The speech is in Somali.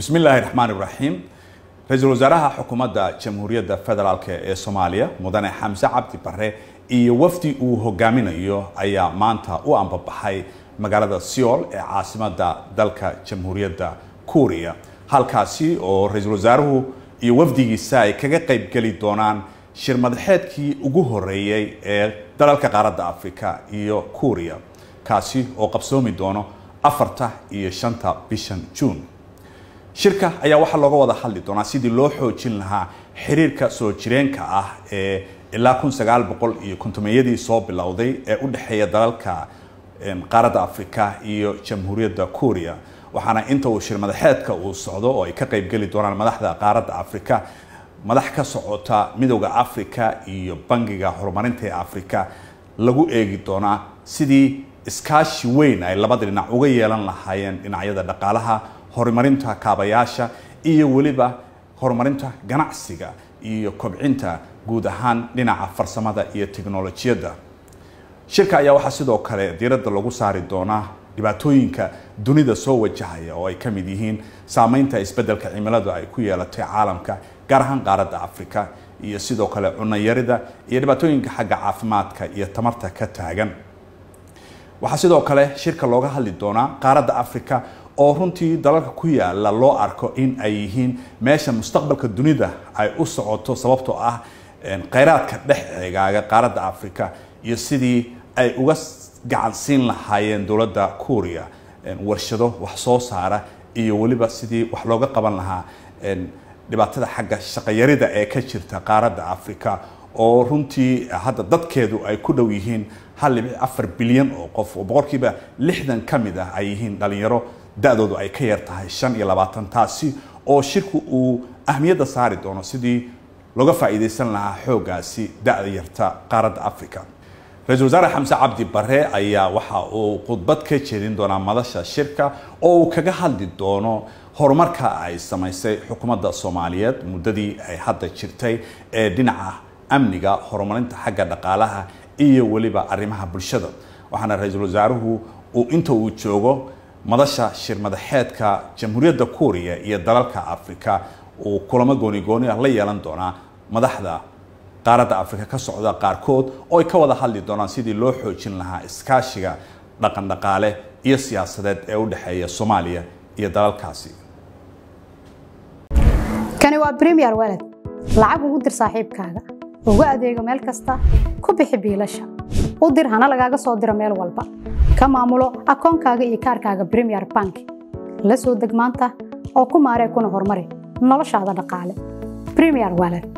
bismillaahi raxmaan iraxiim ra-iisul wasaaraha xukuumadda jamhuuriyadda federaalk ee soomaaliya mudane xamse cabdi barre iyo wafdi uu hogaaminayo ayaa maanta u ambabaxay magaalada seol ee caasimadda dalka jamhuuriyadda kuuriya halkaasi oo ra-iisul wasaaruhu iyo wafdigiisa ay kaga qaybgeli doonaan shir madaxeedkii ugu horeeyey ee dalalka qaaradda afrika iyo kuuriya kaasi oo qabsoomi doono afarta iyo shanta bishan juune shirka ayaa waxaa looga wada hadli doonaa sidii loo xoojin lahaa xiriirka soo jireenka ah ee ilaa kun sagaal boqol iyo kontomeyadii soo bilowday ee u dhexeeya dalalka qaaradda afrika iyo jamhuuriyadda kuuriya waxaana inta uu shir madaxeedka uu socdo oo ay ka qaybgeli doonaan madaxda qaaradda afrika madax ka socota midooda africa iyo bangiga horumarinta ee africa lagu eegi doonaa sidii iskaashi weyn ay labada dhinac uga yeelan lahaayeen dhinacyada dhaqaalaha horumarinta kaabayaasha iyo weliba horumarinta ganacsiga iyo kobcinta guud ahaan dhinaca farsamada iyo teknolojiyadda shirka ayaa waxaa sidoo kale diiradda lagu saari doonaa dhibaatooyinka dunida soo wajahaya oo ay ka mid yihiin saameynta isbeddelka cimiladu ay ku yeelatay caalamka gaar ahaan qaaradda afrika iyo sidoo kale cunayarida iyo dhibaatooyinka xagga caafimaadka iyo tamarta ka taagan waxaa sidoo kale shirka looga hadli doonaa qaaradda africa oo runtii dalalka ku yaala loo arko in ay yihiin meesha mustaqbalka dunida ay u socoto sababtoo ah kheyraadka dhex egaaga qaaradda africa iyo sidii ay uga gacan siin lahaayeen dowladda kuuriya warshado wax soo saara iyo weliba sidii wax looga qaban lahaa dhibaatada xagga shaqayarida ee ka jirta qaaradda africa oo runtii hadda dadkeedu ay ku dhow yihiin afar bilyan oo qof oo boqolkiiba lixdan ka mid ah ay yihiin dhalinyaro da-doodu ay ka yar tahay shan iyo labaatan taasi oo shirku uu ahmiyadda saari doono sidii looga faa'iidaysan lahaa xooggaasi da-da yarta qaaradda africa ra-isul wasaare xamse cabdi barre ayaa waxa uu khudbad ka jeedin doonaa madasha shirka oo uu kaga hadli doono horumarka ay samaysay xukuumadda soomaaliyeed muddadii ay hadda jirtay ee dhinaca amniga horumarinta xagga dhaqaalaha iyo weliba arrimaha bulshada waxaana ra-iisul wasaaruhu uu inta uu joogo madasha shir madaxeedka jamhuuriyadda kuuriya iyo dalalka afrika uu kulamo goonigooni ah la yeelan doonaa madaxda qaaradda afrika ka socda qaarkood oo ay ka wada hadli doonaan sidii loo xoojin lahaa iskaashiga dhaqan dhaqaale iyo siyaasadeed ee u dhexeeya soomaaliya iyo dalalkaasi kani waa bremier weled lacag ugu dir saaxiibkaaga ugu adeego meel kasta ku bixi biilasha u dir hana lagaaga soo diro meel walba ka maamulo akoonkaaga iyo kaarkaaga bremier bank la soo deg maanta oo ku maaree kuna horumari noloshaada dhaqaale bremier waler